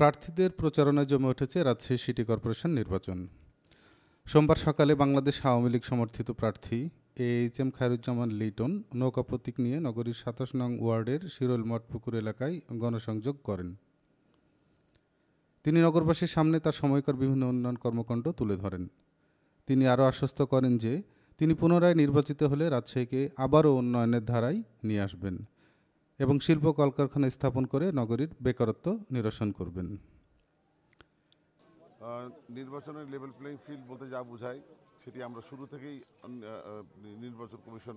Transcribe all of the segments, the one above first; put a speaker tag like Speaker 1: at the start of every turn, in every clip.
Speaker 1: প্রার্থীদের প্রচারণায় জমে উঠেছে রাজশাহী সিটি কর্পোরেশন নির্বাচন সোমবার সকালে বাংলাদেশ আওয়ামী লীগ সমর্থিত প্রার্থী A H M Khairuzzaman Liton নৌকা প্রতীক নিয়ে নগরীর সাতাশ নং ওয়ার্ডের শিরোল মঠপুকুর এলাকায় গণসংযোগ করেন তিনি নগরবাসীর সামনে তার সময়কার বিভিন্ন উন্নয়ন কর্মকাণ্ড তুলে ধরেন তিনি আরও আশ্বস্ত করেন যে তিনি পুনরায় নির্বাচিত হলে রাজশাহীকে আবারও উন্নয়নের ধারায় নিয়ে আসবেন এবং শিল্প কলকারখানা স্থাপন করে নগরীর বেকারত্ব নিরসন করবেন
Speaker 2: নির্বাচনের লেভেল প্লেইং ফিল্ড বলতে যা বোঝায় সেটি আমরা শুরু থেকেই নির্বাচন কমিশন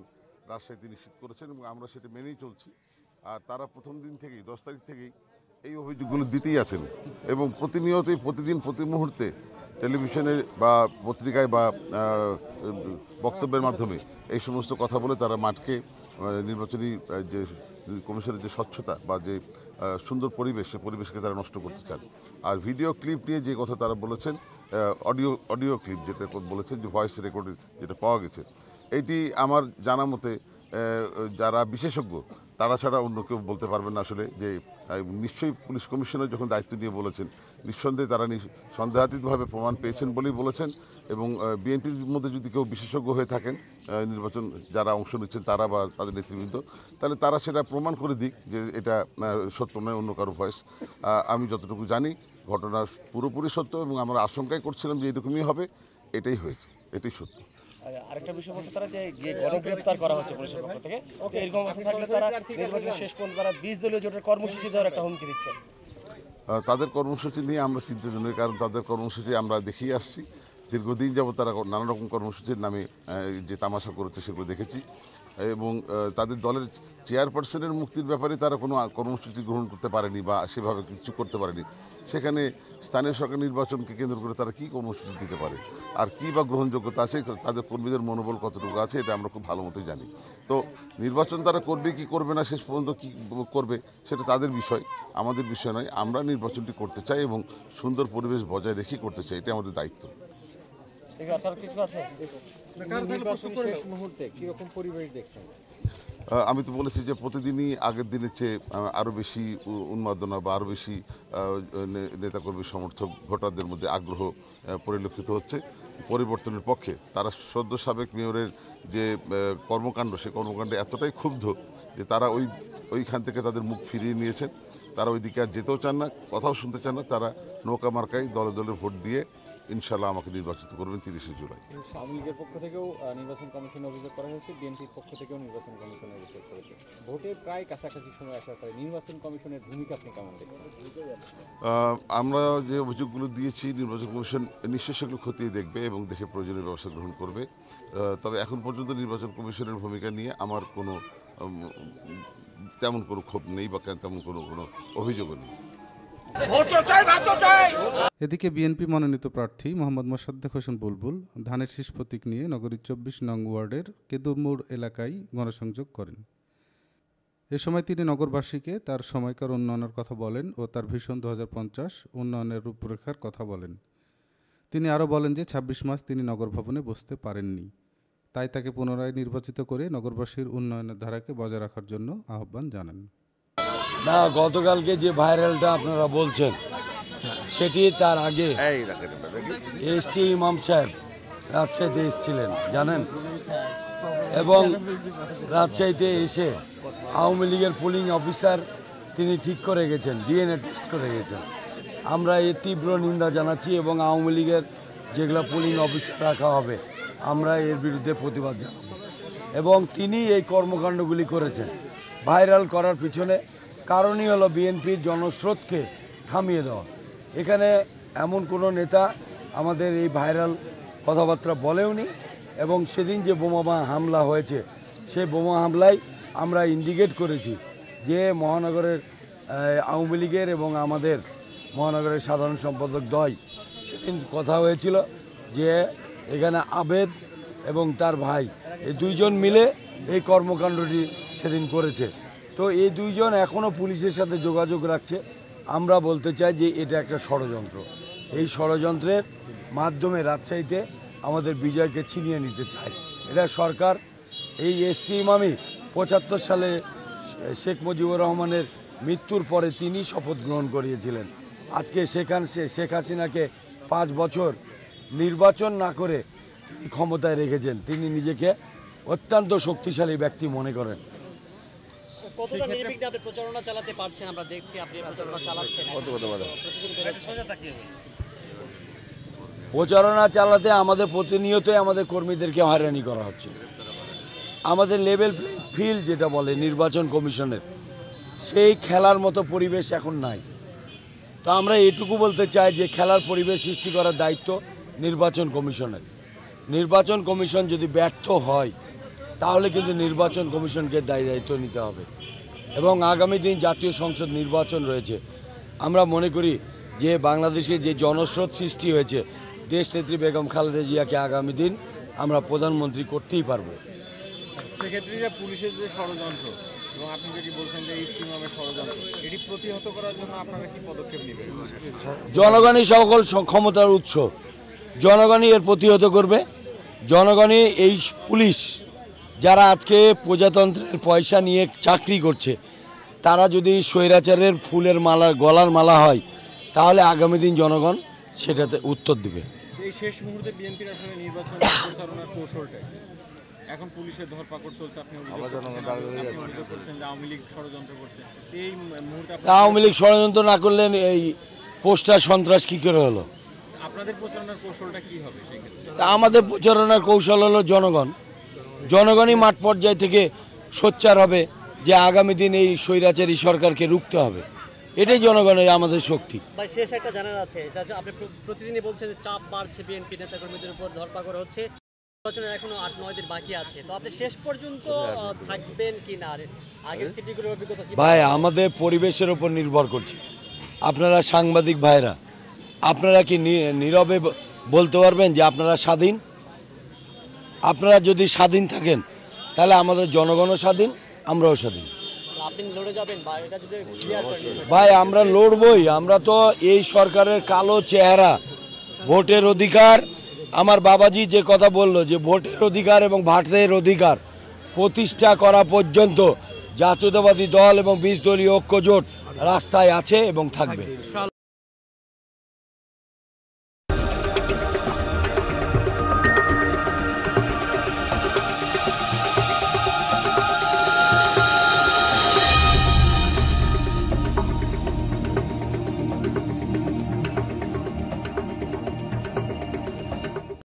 Speaker 2: রাজশাহীতে নিশ্চিত করেছেন এবং আমরা সেটি মেনেই চলছি আর তারা প্রথম দিন থেকেই দশ তারিখ থেকেই এই অভিযোগগুলো দিতেই আছেন এবং প্রতিনিয়তই প্রতিদিন প্রতি মুহূর্তে টেলিভিশনে বা পত্রিকায় বা বক্তব্যের মাধ্যমে এই সমস্ত কথা বলে তারা মাঠকে নির্বাচনী যে কমিশনের যে স্বচ্ছতা বা যে সুন্দর পরিবেশ সে পরিবেশকে তারা নষ্ট করতে চান আর ভিডিও ক্লিপ নিয়ে যে কথা তারা বলেছেন অডিও অডিও ক্লিপ যেটা বলেছেন যে ভয়েস রেকর্ডিং যেটা পাওয়া গেছে এটি আমার জানা মতে যারা বিশেষজ্ঞ তারা ছাড়া অন্য কেউ বলতে পারবেন না আসলে যে নিশ্চয়ই পুলিশ কমিশনার যখন দায়িত্ব নিয়ে বলেছেন নিঃসন্দেহে তারা সন্দেহাতীতভাবে প্রমাণ পেয়েছেন বলেই বলেছেন এবং বিএনপির মধ্যে যদি কেউ বিশেষজ্ঞ হয়ে থাকেন নির্বাচন যারা অংশ নিচ্ছেন তারা বা তাদের নেতৃবৃন্দ তাহলে তারা সেটা প্রমাণ করে দিক যে এটা সত্য নয় অন্য কারো ভয়েস আমি যতটুকু জানি ঘটনা পুরোপুরি সত্য এবং আমরা আশঙ্কাই করছিলাম যে এরকমই হবে এটাই হয়েছে এটাই সত্য আরেকটা বিষয় বলছে তারা যে গণগ্রেপ্তার
Speaker 3: করা হচ্ছে পুলিশের পক্ষ থেকে এরকম অবস্থা থাকলে তারা শেষ পর্যন্ত তারা বিশ দলীয় জোটের কর্মসূচি দেওয়ার একটা হুমকি
Speaker 2: তাদের কর্মসূচি নিয়ে আমরা চিন্তিত নই কারণ তাদের কর্মসূচি আমরা দেখিয়ে আসছি দীর্ঘদিন যাবত তারা নানা রকম কর্মসূচির নামে যে তামাশা করেছে সেগুলো দেখেছি এবং তাদের দলের চেয়ারপারসনের মুক্তির ব্যাপারে তারা কোনো কর্মসূচি গ্রহণ করতে পারেনি বা সেভাবে কিছু করতে পারেনি সেখানে স্থানীয় সরকার নির্বাচনকে কেন্দ্র করে তারা কী কর্মসূচি দিতে পারে আর কী বা গ্রহণযোগ্যতা আছে তাদের কর্মীদের মনোবল কতটুকু আছে এটা আমরা খুব ভালো মতোই জানি তো নির্বাচন তারা করবে কি করবে না শেষ পর্যন্ত কী করবে সেটা তাদের বিষয় আমাদের বিষয় নয় আমরা নির্বাচনটি করতে চাই এবং সুন্দর পরিবেশ বজায় রেখে করতে চাই এটা আমাদের দায়িত্ব
Speaker 3: আমি
Speaker 2: তো বলেছি যে প্রতিদিনই আগের দিনের চেয়ে আরও বেশি উন্মাদনা বা আরও বেশি নেতাকর্মী সমর্থক ভোটারদের মধ্যে আগ্রহ পরিলক্ষিত হচ্ছে পরিবর্তনের পক্ষে তারা সদ্য সাবেক মেয়রের যে কর্মকাণ্ড সে কর্মকাণ্ডে এতটাই ক্ষুব্ধ যে তারা ওই ওইখান থেকে তাদের মুখ ফিরিয়ে নিয়েছেন তারা ওইদিকে আর যেতেও চান না কথাও শুনতে চান না তারা নৌকা মার্কায় দলে দলে ভোট দিয়ে ইনশাল্লাহ আমাকে নির্বাচিত করবেন তিরিশে
Speaker 1: জুলাই আওয়ামী লীগের পক্ষ থেকেও নির্বাচন কমিশন অভিযোগ করা হয়েছে বিএনপির পক্ষ থেকেও নির্বাচন কমিশন অভিযোগ করেছে ভোটের প্রায় কাছাকাছি সময় আসার পরে নির্বাচন কমিশনের ভূমিকা আপনি কেমন দেখছেন
Speaker 2: আমরা যে অভিযোগগুলো দিয়েছি নির্বাচন কমিশন নিশ্চয়ই সেগুলো খতিয়ে দেখবে এবং দেখে প্রয়োজনীয় ব্যবস্থা গ্রহণ করবে তবে এখন পর্যন্ত নির্বাচন কমিশনের ভূমিকা নিয়ে আমার কোনো তেমন কোনো ক্ষোভ নেই বা তেমন কোনো কোনো অভিযোগও নেই
Speaker 1: এদিকে বিএনপি মনোনীত প্রার্থী মোহাম্মদ মোসাদ্দেক হোসেন বুলবুল ধানের শীষ প্রতীক নিয়ে নগরীর চব্বিশ নং ওয়ার্ডের কেদুরমোর এলাকায় গণসংযোগ করেন এ সময় তিনি নগরবাসীকে তার সময়কার উন্নয়নের কথা বলেন ও তার ভীষণ দু উন্নয়নের রূপরেখার কথা বলেন তিনি আরও বলেন যে ২৬ মাস তিনি নগর ভবনে বসতে পারেননি তাই তাকে পুনরায় নির্বাচিত করে নগরবাসীর উন্নয়নের ধারাকে বজায় রাখার জন্য আহ্বান জানান না গতকালকে যে ভাইরালটা আপনারা বলছেন
Speaker 3: সেটি তার আগে এসটি ইমাম সাহেব রাজশাহীতে এসেছিলেন জানেন এবং রাজশাহীতে এসে আওয়ামী লীগের পুলিং অফিসার তিনি ঠিক করে গেছেন ডিএনএ টেস্ট করে গেছেন আমরা এর তীব্র নিন্দা জানাচ্ছি এবং আওয়ামী লীগের যেগুলো পুলিং অফিসার রাখা হবে আমরা এর বিরুদ্ধে প্রতিবাদ জানাব এবং তিনি এই কর্মকাণ্ডগুলি করেছেন ভাইরাল করার পিছনে কারণই হলো বিএনপির জনস্রোতকে থামিয়ে দেওয়া এখানে এমন কোনো নেতা আমাদের এই ভাইরাল কথাবার্তা বলেওনি এবং সেদিন যে বোমা হামলা হয়েছে সে বোমা হামলায় আমরা ইন্ডিকেট করেছি যে মহানগরের আওয়ামী লীগের এবং আমাদের মহানগরের সাধারণ সম্পাদক দয় সেদিন কথা হয়েছিল যে এখানে আবেদ এবং তার ভাই এই দুইজন মিলে এই কর্মকাণ্ডটি সেদিন করেছে তো এই দুইজন এখনও পুলিশের সাথে যোগাযোগ রাখছে আমরা বলতে চাই যে এটা একটা ষড়যন্ত্র এই ষড়যন্ত্রের মাধ্যমে রাজশাহীতে আমাদের বিজয়কে ছিনিয়ে নিতে চায় এটা সরকার এই এসটি ইমামি পঁচাত্তর সালে শেখ মুজিবুর রহমানের মৃত্যুর পরে তিনি শপথ গ্রহণ করিয়েছিলেন আজকে সেখান শেখ হাসিনাকে পাঁচ বছর নির্বাচন না করে ক্ষমতায় রেখেছেন তিনি নিজেকে অত্যন্ত শক্তিশালী ব্যক্তি মনে করেন
Speaker 2: কতটা নির্বিঘ্নে আপনি প্রচারণা চালাতে পারছেন আমরা দেখছি আপনি প্রচারণা আচ্ছা, চালাচ্ছেন আচ্ছা, কত কত
Speaker 3: প্রচারণা চালাতে আমাদের প্রতিনিয়তই আমাদের কর্মীদেরকে হয়রানি করা হচ্ছে আমাদের লেভেল ফিল যেটা বলে নির্বাচন কমিশনের সেই খেলার মতো পরিবেশ এখন নাই তো আমরা এটুকু বলতে চাই যে খেলার পরিবেশ সৃষ্টি করার দায়িত্ব নির্বাচন কমিশনের নির্বাচন কমিশন যদি ব্যর্থ হয় তাহলে কিন্তু নির্বাচন কমিশনকে দায়ী দায়িত্ব নিতে হবে এবং আগামী দিন জাতীয় সংসদ নির্বাচন রয়েছে আমরা মনে করি যে বাংলাদেশে যে জনস্রোত সৃষ্টি হয়েছে দেশ নেত্রী বেগম খালেদা জিয়াকে আগামী দিন আমরা প্রধানমন্ত্রী করতেই পারব সেক্ষেত্রে পুলিশের যে ষড়যন্ত্র এবং আপনি যদি বলছেন যে ষড়যন্ত্র এটি প্রতিহত করার জন্য আপনারা কি পদক্ষেপ নেবেন জনগণই সকল ক্ষমতার উৎস জনগণই এর প্রতিহত করবে জনগণই এই পুলিশ যারা আজকে প্রজাতন্ত্রের পয়সা নিয়ে চাকরি করছে তারা যদি স্বৈরাচারের ফুলের মালা গলার মালা হয় তাহলে আগামী দিন জনগণ সেটাতে উত্তর দেবে আওয়ামী লীগ ষড়যন্ত্র না করলেন এই পোস্টার সন্ত্রাস কী করে হলো আপনাদের প্রচারণার
Speaker 1: কৌশলটা হবে
Speaker 3: আমাদের প্রচারণার কৌশল হলো জনগণ জনগণই মাঠ পর্যায় থেকে সোচ্চার হবে যে আগামী দিন এই স্বৈরাচারী সরকারকে রুখতে হবে এটাই জনগণের আমাদের শক্তি
Speaker 2: শেষ একটা জানার আছে আপনি প্রতিদিনই বলছেন চাপ উপর ধরপাকড় হচ্ছে শেষ পর্যন্ত হ্যাঁ, হ্যাঁ। থাকবেন কি না ভাই
Speaker 3: আমাদের পরিবেশের উপর নির্ভর করছে আপনারা সাংবাদিক ভাইরা আপনারা কি নীরবে বলতে পারবেন যে আপনারা স্বাধীন আপনারা যদি স্বাধীন থাকেন তাহলে আমাদের জনগণও স্বাধীন আমরাও স্বাধীন ভাই আমরা লড়বই আমরা তো এই সরকারের কালো চেহারা ভোটের অধিকার আমার বাবাজি যে কথা বলল যে ভোটের অধিকার এবং ভাটের অধিকার প্রতিষ্ঠা করা পর্যন্ত জাতীয়তাবাদী দল এবং বিশ দলীয় ঐক্যজোট রাস্তায় আছে এবং থাকবে